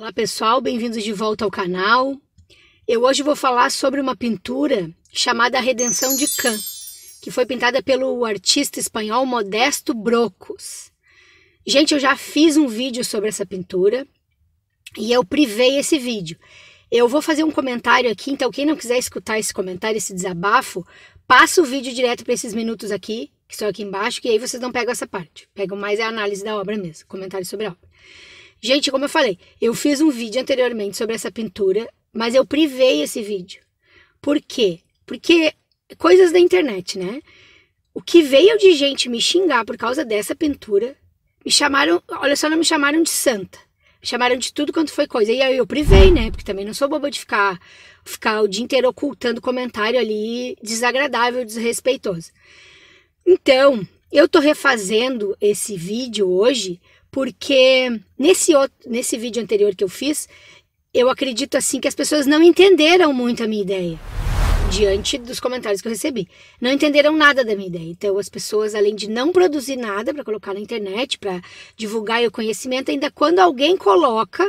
Olá pessoal, bem-vindos de volta ao canal. Eu hoje vou falar sobre uma pintura chamada Redenção de Can, que foi pintada pelo artista espanhol Modesto Brocos. Gente, eu já fiz um vídeo sobre essa pintura e eu privei esse vídeo. Eu vou fazer um comentário aqui, então quem não quiser escutar esse comentário, esse desabafo, passa o vídeo direto para esses minutos aqui, que estão aqui embaixo, que aí vocês não pegam essa parte. Pegam mais a análise da obra mesmo, comentário sobre a obra. Gente, como eu falei, eu fiz um vídeo anteriormente sobre essa pintura, mas eu privei esse vídeo. Por quê? Porque coisas da internet, né? O que veio de gente me xingar por causa dessa pintura, me chamaram, olha só, não me chamaram de santa. Me chamaram de tudo quanto foi coisa. E aí eu privei, né? Porque também não sou boba de ficar, ficar o dia inteiro ocultando comentário ali desagradável, desrespeitoso. Então, eu tô refazendo esse vídeo hoje porque nesse, outro, nesse vídeo anterior que eu fiz, eu acredito assim que as pessoas não entenderam muito a minha ideia diante dos comentários que eu recebi. Não entenderam nada da minha ideia. Então, as pessoas, além de não produzir nada para colocar na internet, para divulgar o conhecimento, ainda quando alguém coloca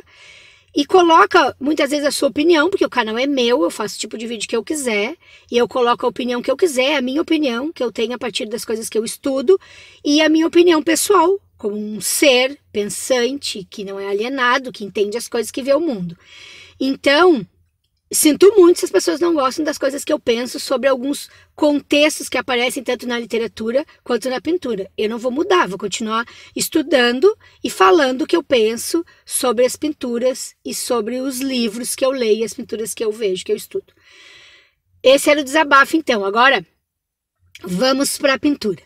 e coloca muitas vezes a sua opinião, porque o canal é meu, eu faço o tipo de vídeo que eu quiser, e eu coloco a opinião que eu quiser, a minha opinião que eu tenho a partir das coisas que eu estudo e a minha opinião pessoal como um ser pensante que não é alienado, que entende as coisas que vê o mundo. Então, sinto muito se as pessoas não gostam das coisas que eu penso sobre alguns contextos que aparecem tanto na literatura quanto na pintura. Eu não vou mudar, vou continuar estudando e falando o que eu penso sobre as pinturas e sobre os livros que eu leio, as pinturas que eu vejo, que eu estudo. Esse era o desabafo, então. Agora, vamos para a pintura.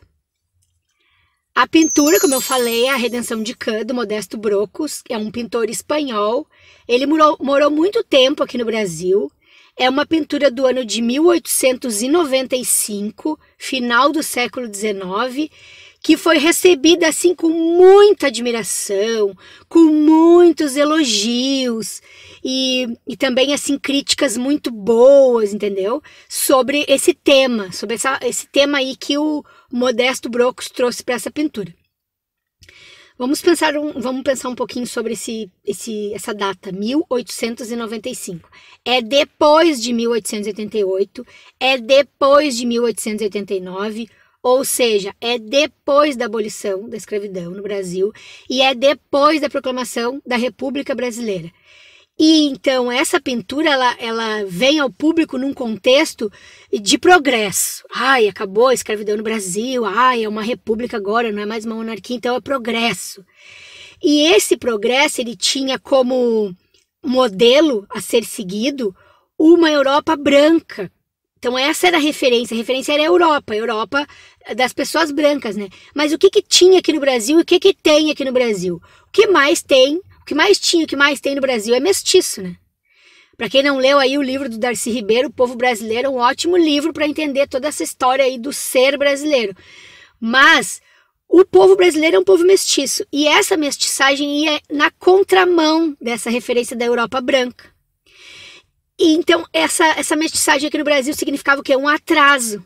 A pintura, como eu falei, é a Redenção de Cã, do Modesto Brocos, é um pintor espanhol. Ele morou, morou muito tempo aqui no Brasil. É uma pintura do ano de 1895, final do século XIX, que foi recebida assim com muita admiração, com muitos elogios e, e também assim críticas muito boas, entendeu? Sobre esse tema, sobre essa, esse tema aí que o Modesto Brocos trouxe para essa pintura. Vamos pensar, um, vamos pensar um pouquinho sobre esse, esse, essa data, 1895. É depois de 1888, é depois de 1889 ou seja, é depois da abolição da escravidão no Brasil e é depois da proclamação da República Brasileira. E então essa pintura ela, ela vem ao público num contexto de progresso. Ai, acabou a escravidão no Brasil, ai, é uma república agora, não é mais uma monarquia, então é progresso. E esse progresso ele tinha como modelo a ser seguido uma Europa branca, então essa era a referência, a referência era a Europa, a Europa das pessoas brancas, né? Mas o que que tinha aqui no Brasil e o que que tem aqui no Brasil? O que mais tem, o que mais tinha, o que mais tem no Brasil é mestiço, né? Para quem não leu aí o livro do Darcy Ribeiro, O Povo Brasileiro, um ótimo livro para entender toda essa história aí do ser brasileiro. Mas o povo brasileiro é um povo mestiço e essa mestiçagem ia na contramão dessa referência da Europa branca. E então, essa, essa mestiçagem aqui no Brasil significava o quê? Um atraso.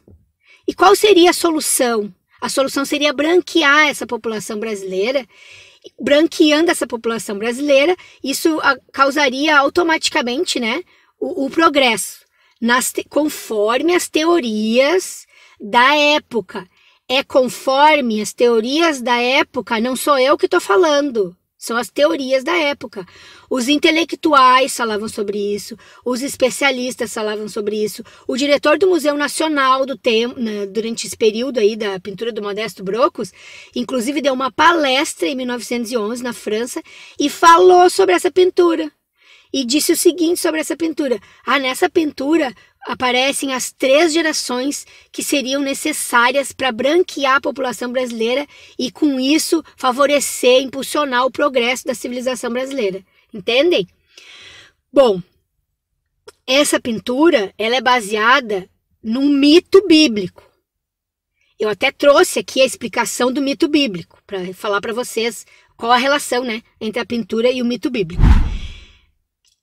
E qual seria a solução? A solução seria branquear essa população brasileira. Branqueando essa população brasileira, isso causaria automaticamente né, o, o progresso, nas conforme as teorias da época. É conforme as teorias da época, não sou eu que estou falando. São as teorias da época. Os intelectuais falavam sobre isso, os especialistas falavam sobre isso. O diretor do Museu Nacional do né, durante esse período aí da pintura do Modesto Brocos, inclusive deu uma palestra em 1911 na França e falou sobre essa pintura. E disse o seguinte sobre essa pintura: "Ah, nessa pintura aparecem as três gerações que seriam necessárias para branquear a população brasileira e, com isso, favorecer, e impulsionar o progresso da civilização brasileira. Entendem? Bom, essa pintura ela é baseada num mito bíblico. Eu até trouxe aqui a explicação do mito bíblico para falar para vocês qual a relação, né, entre a pintura e o mito bíblico.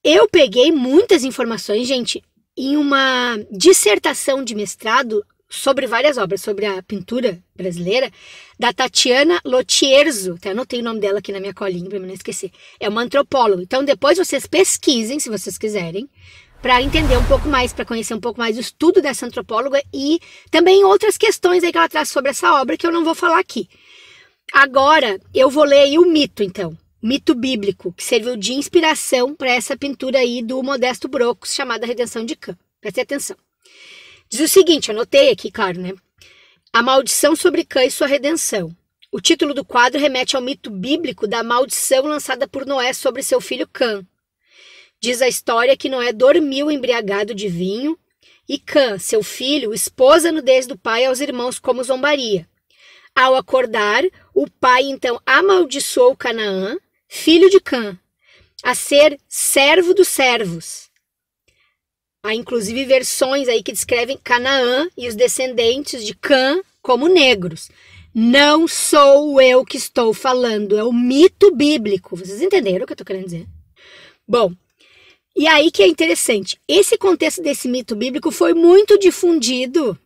Eu peguei muitas informações, gente em uma dissertação de mestrado sobre várias obras, sobre a pintura brasileira, da Tatiana Lotierzo. Até anotei o nome dela aqui na minha colinha para não esquecer. É uma antropóloga. Então depois vocês pesquisem, se vocês quiserem, para entender um pouco mais, para conhecer um pouco mais o estudo dessa antropóloga e também outras questões aí que ela traz sobre essa obra que eu não vou falar aqui. Agora eu vou ler o mito, então mito bíblico, que serviu de inspiração para essa pintura aí do Modesto Brocos, chamada Redenção de Cã. Preste atenção. Diz o seguinte, anotei aqui, claro, né? A maldição sobre Cã e sua redenção. O título do quadro remete ao mito bíblico da maldição lançada por Noé sobre seu filho Cã. Diz a história que Noé dormiu embriagado de vinho e Cã, seu filho, expôs a nudez do pai aos irmãos como zombaria. Ao acordar, o pai então amaldiçoou Canaã, filho de Cã, a ser servo dos servos. Há inclusive versões aí que descrevem Canaã e os descendentes de Cã como negros. Não sou eu que estou falando, é o mito bíblico. Vocês entenderam o que eu estou querendo dizer? Bom, e aí que é interessante. Esse contexto desse mito bíblico foi muito difundido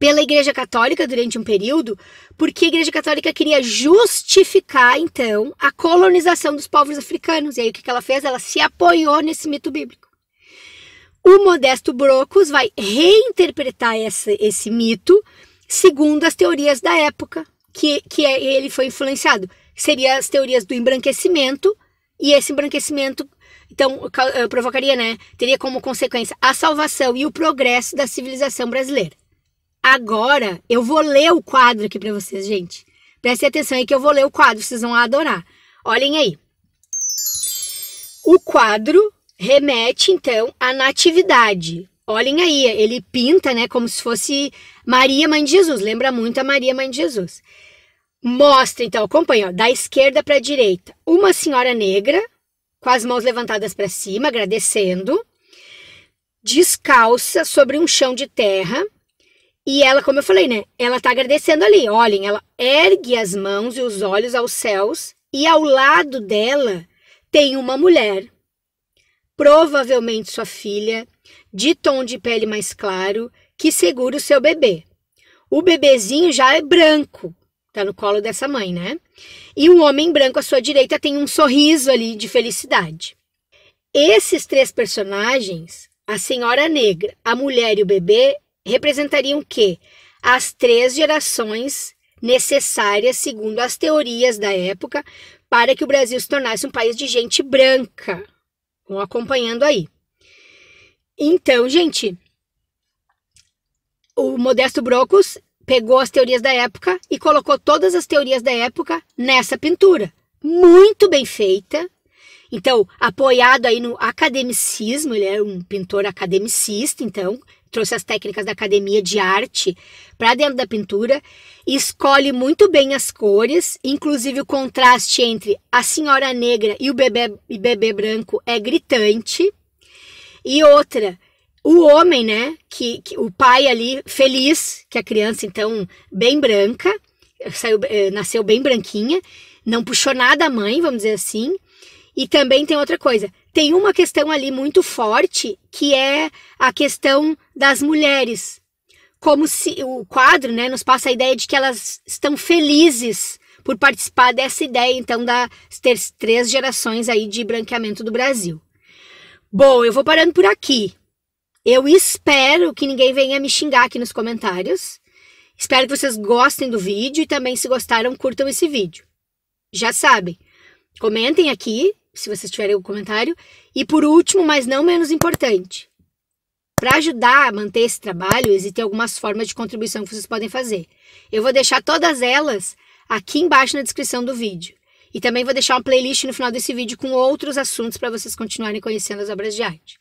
pela Igreja Católica durante um período, porque a Igreja Católica queria justificar, então, a colonização dos povos africanos. E aí o que ela fez? Ela se apoiou nesse mito bíblico. O Modesto Brocos vai reinterpretar essa, esse mito segundo as teorias da época que, que é, ele foi influenciado. Seria as teorias do embranquecimento, e esse embranquecimento então eh, provocaria, né? Teria como consequência a salvação e o progresso da civilização brasileira. Agora eu vou ler o quadro aqui para vocês, gente. Prestem atenção aí que eu vou ler o quadro, vocês vão adorar. Olhem aí. O quadro remete então à natividade. Olhem aí, ele pinta, né, como se fosse Maria Mãe de Jesus, lembra muito a Maria Mãe de Jesus. Mostra então, acompanha, ó, da esquerda para a direita, uma senhora negra com as mãos levantadas para cima, agradecendo, descalça sobre um chão de terra, e ela, como eu falei, né? Ela está agradecendo ali. Olhem, ela ergue as mãos e os olhos aos céus, e ao lado dela tem uma mulher, provavelmente sua filha, de tom de pele mais claro, que segura o seu bebê. O bebezinho já é branco, tá no colo dessa mãe, né? E um homem branco à sua direita tem um sorriso ali de felicidade. Esses três personagens, a senhora negra, a mulher e o bebê, representariam o que as três gerações necessárias, segundo as teorias da época, para que o Brasil se tornasse um país de gente branca. Vão acompanhando aí. Então, gente, o Modesto Brocos pegou as teorias da época e colocou todas as teorias da época nessa pintura. Muito bem feita. Então, apoiado aí no academicismo, ele era é um pintor academicista, então, trouxe as técnicas da academia de arte para dentro da pintura, escolhe muito bem as cores, inclusive o contraste entre a senhora negra e o bebê, e bebê branco é gritante. E outra, o homem, né, que, que o pai ali feliz, que a criança então bem branca, saiu, eh, nasceu bem branquinha, não puxou nada a mãe, vamos dizer assim, e também tem outra coisa, tem uma questão ali muito forte, que é a questão das mulheres. Como se o quadro, né, nos passa a ideia de que elas estão felizes por participar dessa ideia, então, das três gerações aí de branqueamento do Brasil. Bom, eu vou parando por aqui. Eu espero que ninguém venha me xingar aqui nos comentários. Espero que vocês gostem do vídeo e também, se gostaram, curtam esse vídeo. Já sabem, comentem aqui se vocês tiverem algum comentário. E por último, mas não menos importante, para ajudar a manter esse trabalho, existem algumas formas de contribuição que vocês podem fazer. Eu vou deixar todas elas aqui embaixo na descrição do vídeo. E também vou deixar uma playlist no final desse vídeo com outros assuntos para vocês continuarem conhecendo as obras de arte.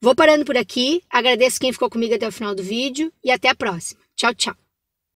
Vou parando por aqui, agradeço quem ficou comigo até o final do vídeo e até a próxima. Tchau, tchau!